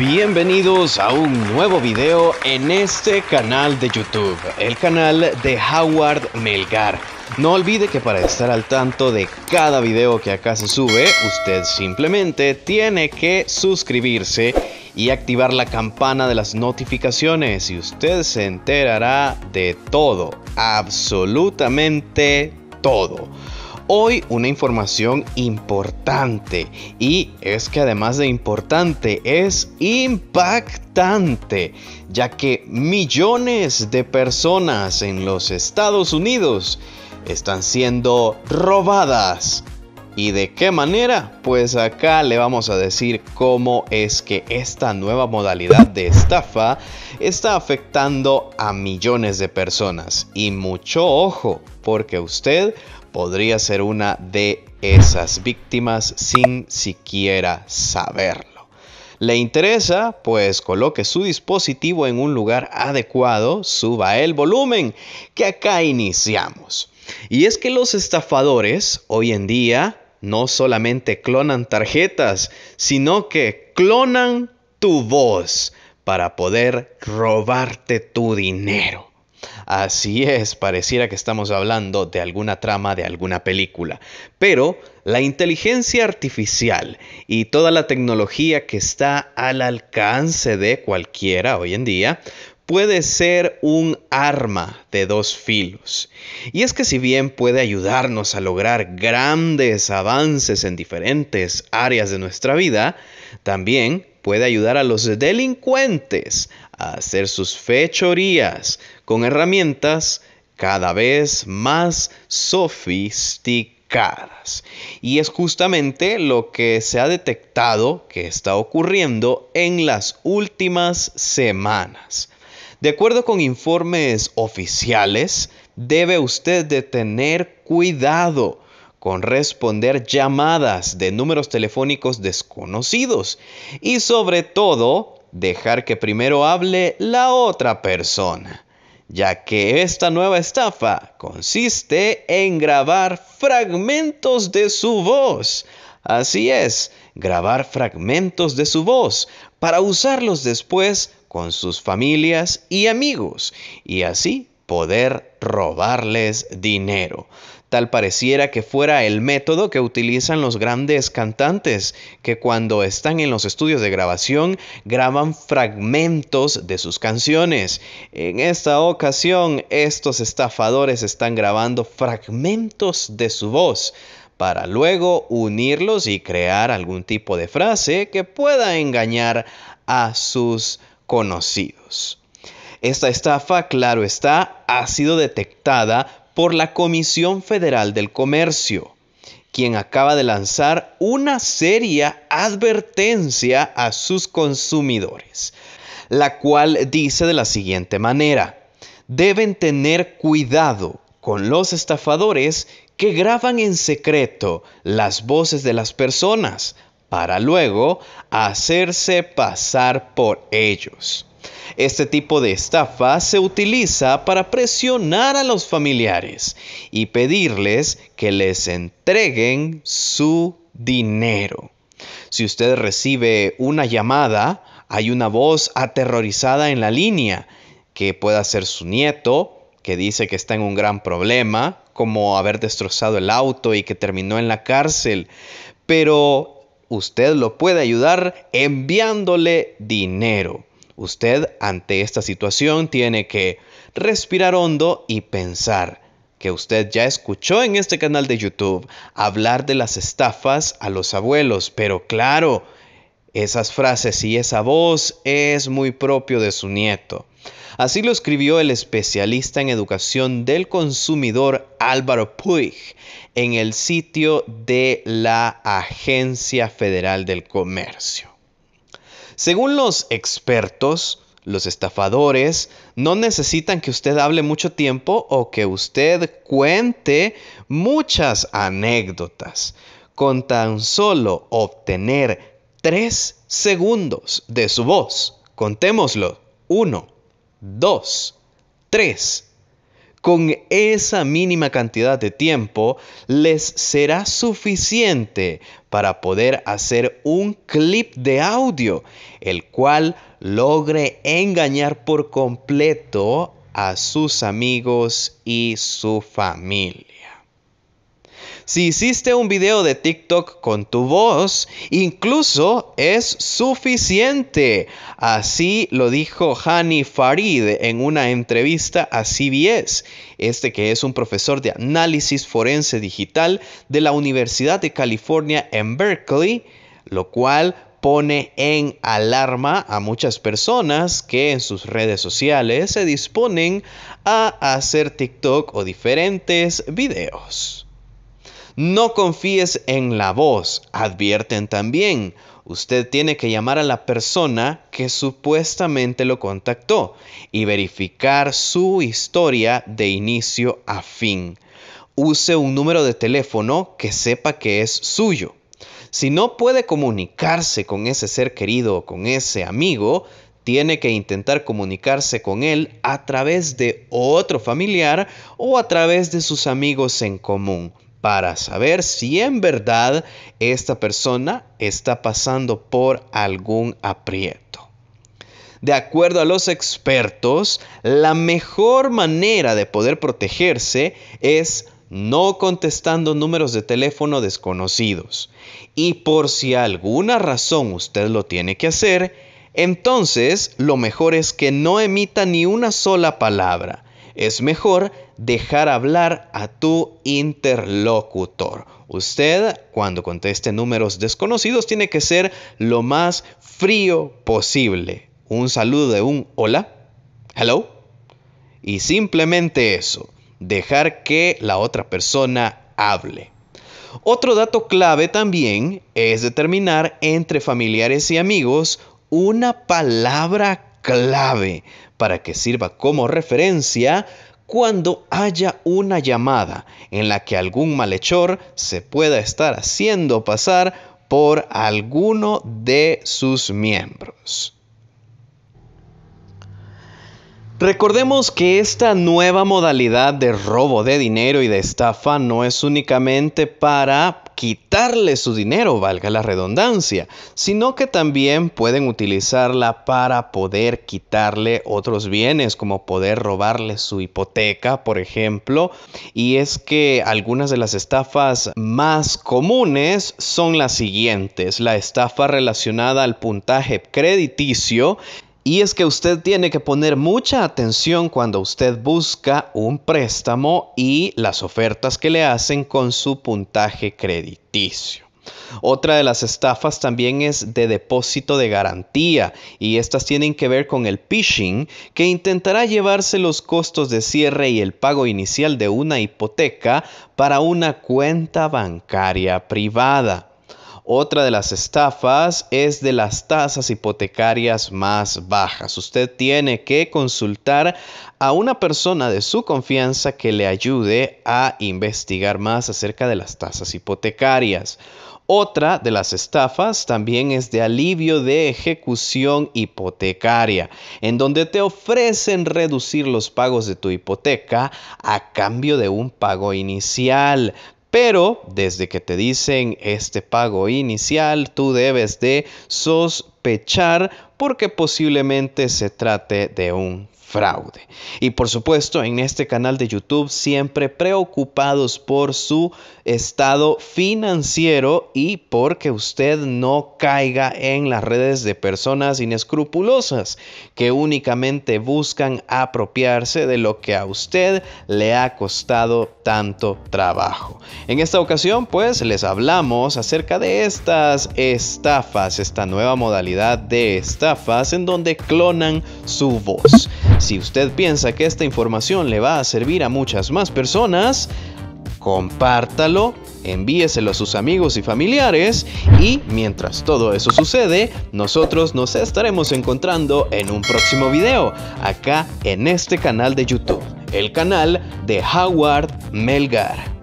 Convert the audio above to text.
Bienvenidos a un nuevo video en este canal de YouTube, el canal de Howard Melgar. No olvide que para estar al tanto de cada video que acá se sube, usted simplemente tiene que suscribirse y activar la campana de las notificaciones y usted se enterará de todo, absolutamente todo. Hoy una información importante y es que además de importante es impactante, ya que millones de personas en los Estados Unidos están siendo robadas ¿Y de qué manera? Pues acá le vamos a decir cómo es que esta nueva modalidad de estafa está afectando a millones de personas. Y mucho ojo, porque usted podría ser una de esas víctimas sin siquiera saberlo. ¿Le interesa? Pues coloque su dispositivo en un lugar adecuado, suba el volumen, que acá iniciamos. Y es que los estafadores hoy en día no solamente clonan tarjetas, sino que clonan tu voz para poder robarte tu dinero. Así es, pareciera que estamos hablando de alguna trama de alguna película. Pero la inteligencia artificial y toda la tecnología que está al alcance de cualquiera hoy en día puede ser un arma de dos filos. Y es que si bien puede ayudarnos a lograr grandes avances en diferentes áreas de nuestra vida, también puede ayudar a los delincuentes a hacer sus fechorías con herramientas cada vez más sofisticadas. Y es justamente lo que se ha detectado que está ocurriendo en las últimas semanas. De acuerdo con informes oficiales, debe usted de tener cuidado con responder llamadas de números telefónicos desconocidos y sobre todo dejar que primero hable la otra persona, ya que esta nueva estafa consiste en grabar fragmentos de su voz. Así es, grabar fragmentos de su voz para usarlos después con sus familias y amigos y así poder robarles dinero. Tal pareciera que fuera el método que utilizan los grandes cantantes, que cuando están en los estudios de grabación graban fragmentos de sus canciones. En esta ocasión, estos estafadores están grabando fragmentos de su voz para luego unirlos y crear algún tipo de frase que pueda engañar a sus conocidos. Esta estafa, claro está, ha sido detectada por la Comisión Federal del Comercio, quien acaba de lanzar una seria advertencia a sus consumidores, la cual dice de la siguiente manera, deben tener cuidado con los estafadores que graban en secreto las voces de las personas para luego hacerse pasar por ellos. Este tipo de estafa se utiliza para presionar a los familiares y pedirles que les entreguen su dinero. Si usted recibe una llamada, hay una voz aterrorizada en la línea, que pueda ser su nieto, que dice que está en un gran problema, como haber destrozado el auto y que terminó en la cárcel. Pero usted lo puede ayudar enviándole dinero. Usted ante esta situación tiene que respirar hondo y pensar que usted ya escuchó en este canal de YouTube hablar de las estafas a los abuelos, pero claro, esas frases y esa voz es muy propio de su nieto. Así lo escribió el especialista en educación del consumidor Álvaro Puig en el sitio de la Agencia Federal del Comercio. Según los expertos, los estafadores no necesitan que usted hable mucho tiempo o que usted cuente muchas anécdotas. Con tan solo obtener tres segundos de su voz, contémoslo. Uno, Dos, tres, Con esa mínima cantidad de tiempo les será suficiente para poder hacer un clip de audio, el cual logre engañar por completo a sus amigos y su familia. Si hiciste un video de TikTok con tu voz, incluso es suficiente. Así lo dijo Hani Farid en una entrevista a CBS, este que es un profesor de análisis forense digital de la Universidad de California en Berkeley, lo cual pone en alarma a muchas personas que en sus redes sociales se disponen a hacer TikTok o diferentes videos. No confíes en la voz, advierten también. Usted tiene que llamar a la persona que supuestamente lo contactó y verificar su historia de inicio a fin. Use un número de teléfono que sepa que es suyo. Si no puede comunicarse con ese ser querido o con ese amigo, tiene que intentar comunicarse con él a través de otro familiar o a través de sus amigos en común para saber si en verdad esta persona está pasando por algún aprieto. De acuerdo a los expertos, la mejor manera de poder protegerse es no contestando números de teléfono desconocidos. Y por si alguna razón usted lo tiene que hacer, entonces lo mejor es que no emita ni una sola palabra es mejor dejar hablar a tu interlocutor. Usted, cuando conteste números desconocidos, tiene que ser lo más frío posible. Un saludo de un hola, hello, y simplemente eso, dejar que la otra persona hable. Otro dato clave también es determinar entre familiares y amigos una palabra clave para que sirva como referencia cuando haya una llamada en la que algún malhechor se pueda estar haciendo pasar por alguno de sus miembros. Recordemos que esta nueva modalidad de robo de dinero y de estafa no es únicamente para quitarle su dinero, valga la redundancia, sino que también pueden utilizarla para poder quitarle otros bienes, como poder robarle su hipoteca, por ejemplo. Y es que algunas de las estafas más comunes son las siguientes. La estafa relacionada al puntaje crediticio, y es que usted tiene que poner mucha atención cuando usted busca un préstamo y las ofertas que le hacen con su puntaje crediticio. Otra de las estafas también es de depósito de garantía y estas tienen que ver con el phishing que intentará llevarse los costos de cierre y el pago inicial de una hipoteca para una cuenta bancaria privada. Otra de las estafas es de las tasas hipotecarias más bajas. Usted tiene que consultar a una persona de su confianza que le ayude a investigar más acerca de las tasas hipotecarias. Otra de las estafas también es de alivio de ejecución hipotecaria, en donde te ofrecen reducir los pagos de tu hipoteca a cambio de un pago inicial. Pero desde que te dicen este pago inicial, tú debes de sospechar porque posiblemente se trate de un fraude. Y por supuesto, en este canal de YouTube siempre preocupados por su estado financiero y porque usted no caiga en las redes de personas inescrupulosas que únicamente buscan apropiarse de lo que a usted le ha costado tanto trabajo. En esta ocasión, pues les hablamos acerca de estas estafas, esta nueva modalidad de estafas en donde clonan su voz. Si usted piensa que esta información le va a servir a muchas más personas, compártalo, envíeselo a sus amigos y familiares y mientras todo eso sucede, nosotros nos estaremos encontrando en un próximo video, acá en este canal de YouTube, el canal de Howard Melgar.